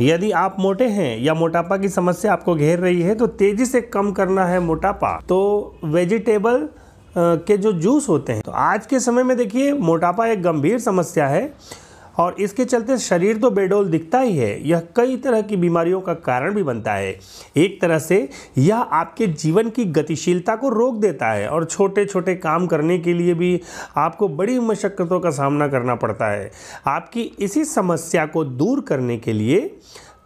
यदि आप मोटे हैं या मोटापा की समस्या आपको घेर रही है तो तेज़ी से कम करना है मोटापा तो वेजिटेबल के जो जूस होते हैं तो आज के समय में देखिए मोटापा एक गंभीर समस्या है और इसके चलते शरीर तो बेडोल दिखता ही है यह कई तरह की बीमारियों का कारण भी बनता है एक तरह से यह आपके जीवन की गतिशीलता को रोक देता है और छोटे छोटे काम करने के लिए भी आपको बड़ी मशक्क़तों का सामना करना पड़ता है आपकी इसी समस्या को दूर करने के लिए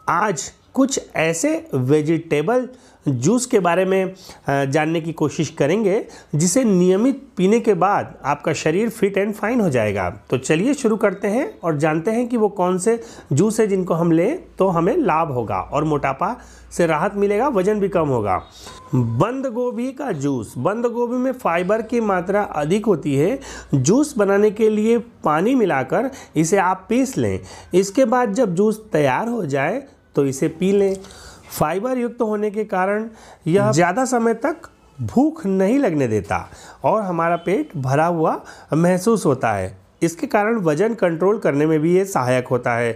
आज कुछ ऐसे वेजिटेबल जूस के बारे में जानने की कोशिश करेंगे जिसे नियमित पीने के बाद आपका शरीर फिट एंड फाइन हो जाएगा तो चलिए शुरू करते हैं और जानते हैं कि वो कौन से जूस है जिनको हम लें तो हमें लाभ होगा और मोटापा से राहत मिलेगा वजन भी कम होगा बंद गोभी का जूस बंद गोभी में फाइबर की मात्रा अधिक होती है जूस बनाने के लिए पानी मिलाकर इसे आप पीस लें इसके बाद जब जूस तैयार हो जाए तो इसे पी लें फाइबर युक्त होने के कारण यह ज़्यादा समय तक भूख नहीं लगने देता और हमारा पेट भरा हुआ महसूस होता है इसके कारण वजन कंट्रोल करने में भी ये सहायक होता है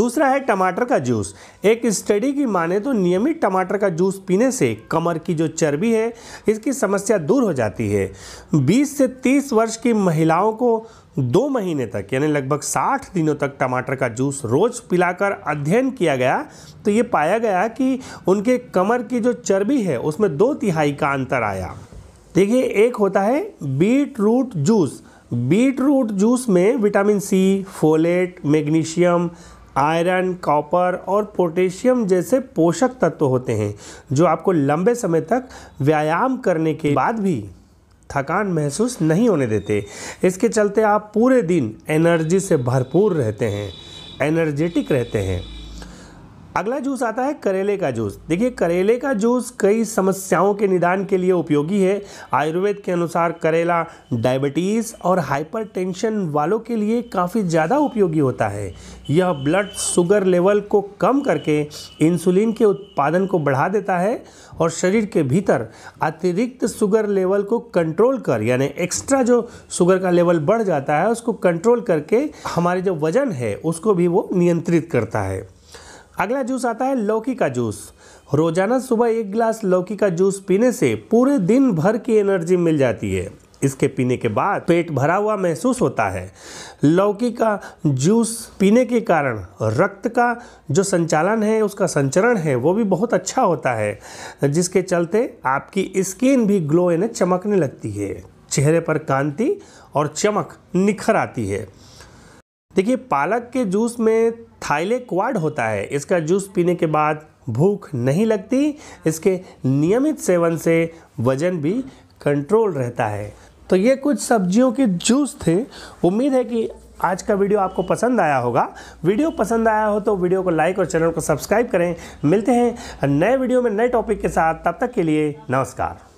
दूसरा है टमाटर का जूस एक स्टडी की माने तो नियमित टमाटर का जूस पीने से कमर की जो चर्बी है इसकी समस्या दूर हो जाती है 20 से 30 वर्ष की महिलाओं को दो महीने तक यानी लगभग 60 दिनों तक टमाटर का जूस रोज़ पिलाकर अध्ययन किया गया तो ये पाया गया कि उनके कमर की जो चर्बी है उसमें दो तिहाई का अंतर आया देखिए एक होता है beetroot juice beetroot juice में vitamin C folate magnesium iron copper और पोटेशियम जैसे पोषक तत्व होते हैं जो आपको लंबे समय तक व्यायाम करने के बाद भी थकान महसूस नहीं होने देते इसके चलते आप पूरे दिन एनर्जी से भरपूर रहते हैं एनर्जेटिक रहते हैं अगला जूस आता है करेले का जूस देखिए करेले का जूस कई समस्याओं के निदान के लिए उपयोगी है आयुर्वेद के अनुसार करेला डायबिटीज़ और हाइपरटेंशन वालों के लिए काफ़ी ज़्यादा उपयोगी होता है यह ब्लड शुगर लेवल को कम करके इंसुलिन के उत्पादन को बढ़ा देता है और शरीर के भीतर अतिरिक्त शुगर लेवल को कंट्रोल कर यानी एक्स्ट्रा जो शुगर का लेवल बढ़ जाता है उसको कंट्रोल करके हमारे जो वज़न है उसको भी वो नियंत्रित करता है अगला जूस आता है लौकी का जूस रोजाना सुबह एक गिलास लौकी का जूस पीने से पूरे दिन भर की एनर्जी मिल जाती है इसके पीने के बाद पेट भरा हुआ महसूस होता है लौकी का जूस पीने के कारण रक्त का जो संचालन है उसका संचरण है वो भी बहुत अच्छा होता है जिसके चलते आपकी स्किन भी ग्लो यानी चमकने लगती है चेहरे पर कांति और चमक निखर आती है देखिए पालक के जूस में थाइलेक्वाड होता है इसका जूस पीने के बाद भूख नहीं लगती इसके नियमित सेवन से वजन भी कंट्रोल रहता है तो ये कुछ सब्जियों के जूस थे उम्मीद है कि आज का वीडियो आपको पसंद आया होगा वीडियो पसंद आया हो तो वीडियो को लाइक और चैनल को सब्सक्राइब करें मिलते हैं नए वीडियो में नए टॉपिक के साथ तब तक के लिए नमस्कार